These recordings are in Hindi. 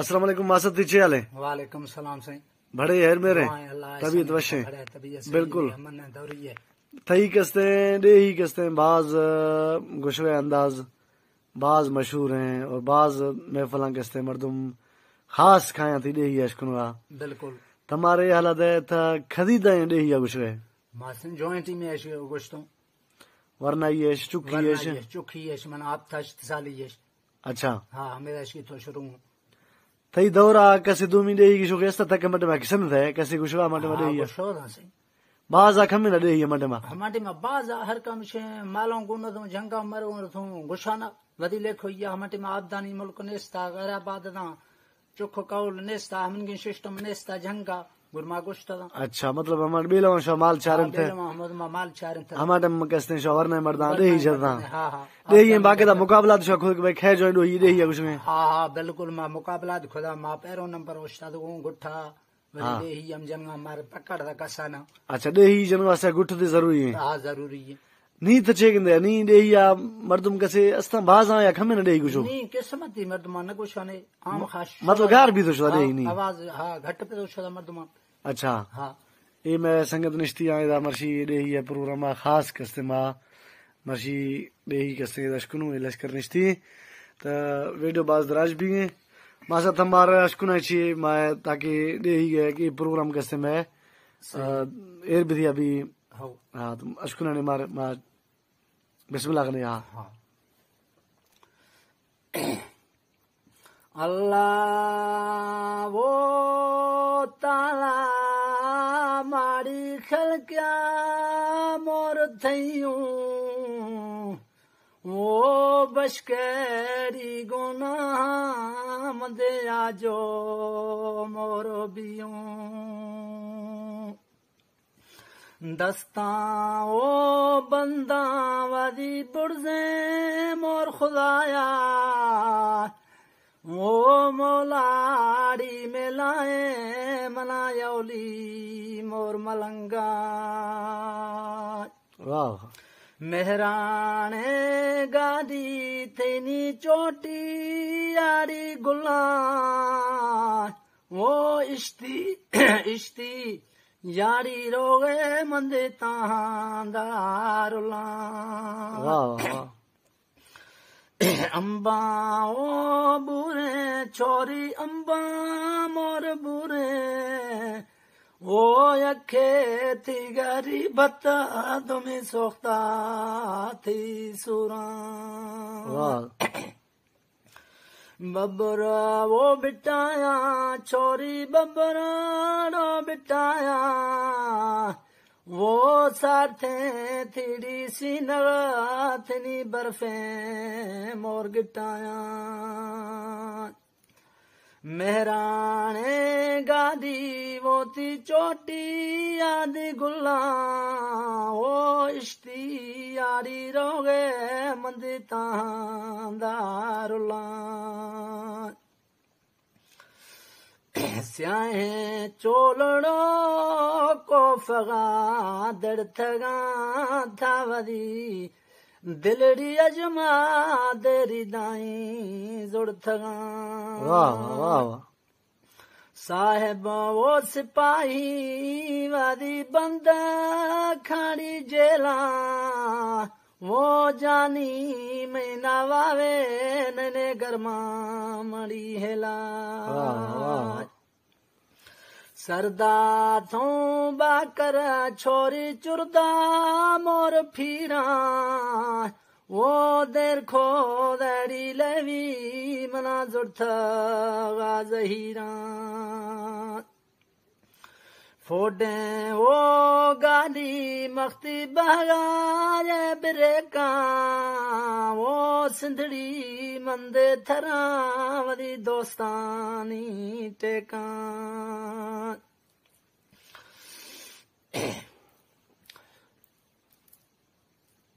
अस्सलाम मासद पीछे वाले वालेकुम सलाम सही बड़े यार मेरे तबीयत वशे बिल्कुल थई कसते हैं डे ही कसते हैं बाज गुशवे अंदाज बाज मशहूर हैं और बाज महफला कसते हैं मरदुम खास खाया थी डे डेही अशकुनवा बिल्कुल तुम्हारे हालत है था खदी दाए डेही या गुशवे में तो। वरना ये चुकी ये चुकी ये अच्छा हाँ मेरा तो शुरू हूँ Tei daura kasi du minde higi shuka esta taka matema kisanda ta kasi kushuka matema de hiya. Baza kamina de hiya matema. Matema baza har kam she malon gunda tum janga maro un tum gushana vadi lekho hiya matema abdani mulk nesta garabad da chokho kaul nesta hamin gin system nesta janga अच्छा मतलब हमारे बेलो माल माल चारन थे हमारे हम कहते शोहर ने मर्दा दे ही जदा हां हां बाकी दा मुकाबला तो खुद भाई खै जो ही दे ही कुछ में हां हां बिल्कुल मा मुकाबला तो खुदा मा पैरो नंबर उस्ताद को गुठा दे ही हम जन हमारे पकड़ दा कसाना अच्छा दे ही जन वास्ते गुठ तो जरूरी है हां जरूरी है नी त छे गिंदे नी देही या मर्दम कसे अस्ता बाज आ या खमे न देही कुछ नी किस्मत दी मर्दमा न कुछ आने आम खाश मतलब गार भी तो शवा देही नी आवाज हां घट पे तो शवा मर्दमा अच्छा हाँ ये मैं संगत निश्ती आए दा मर्शी ये दे ही है प्रोग्राम खास कस्ते माँ मर्शी दे ही कस्ते दशकुनु लश्कर निश्ती तो वीडियो बाज दराज भी हैं मासा थम्बार अशकुना छी मैं ताकि दे ही है कि प्रोग्राम कस्ते मैं एर बिधिया अभी हाँ तो अशकुना ने मार मार बिस्मिल्लाह करने हाँ अल्लाह वो बशकैरी गुनाह मदया जो मोरो बियूं दस्ता ओ बंदा वादी बुरजे मोर खुदाया वो मोलाड़ी मेलाए मनायौली मोर मलंगा वाह मेहराणे गादी थेनी चोटी यारी गुलाम वो इश्ती इश्ती यारी रोगे मंदे तांदारुला अंबा ओ बुरे छोरी अंबा खेती थी बता तुम्हें सोखता थी सुरा बबरा वो बिटाया छोरी बबरा नो बिटाया वो साथे थीड़ी सी थी बर्फे मोर गिटाया मेहराने गादी मोती चोटी आदि गुल्ला ओ इश्ती यारी रोगे मंदिता दारुला स्याहे चोलड़ो को फगा दड़ थगा दिलड़ी अजमा देरी दाई जुड़ थगा साहेब वो सिपाही वादी बंद खाड़ी जेला वो जानी मैना वावे नने गरमा मड़ी हेला सरदा थो बाकर छोरी चुरदा मोर फीरा वो देर खो दड़ी लवी मना जुड़ था गाज हीरा फोडेओ गाली मखी भॻाया ब्रेकां ओ सिंधड़ी मंदर थरां वरी दोस्तानी टेक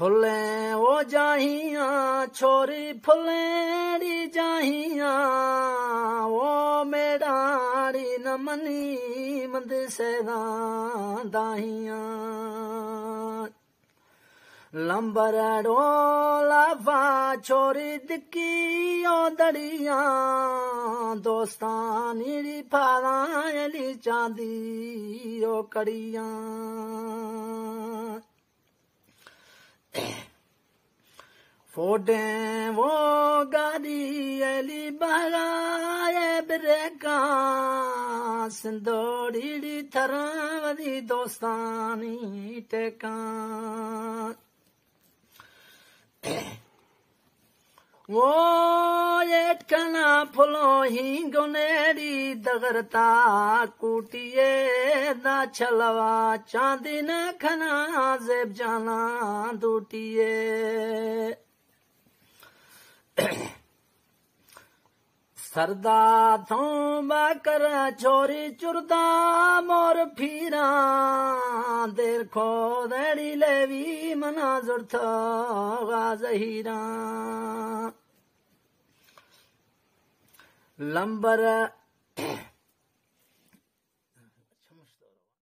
फुले ओ जाहिया छोरी फुलेरी जाहिया ओ मेडारी नमनी मंद सेदा दाहिया लंबर डोलाफा छोरी दिक्की ओ दड़िया दोस्तानी फाला फारायली चांदी ओ कड़िया Forden wo gadi eli bara ebreka sindori di taravadi dostani teka wo एक कना फुलो ही गुनेरी दगरता कुटिए दा छलवा चांदी न खना जेब जाना दूटिए सरदा थो बकर छोरी चुरदा मोर फीरा देर खो देरी लेवी मना जुड़ थो गाज हीरा लंबर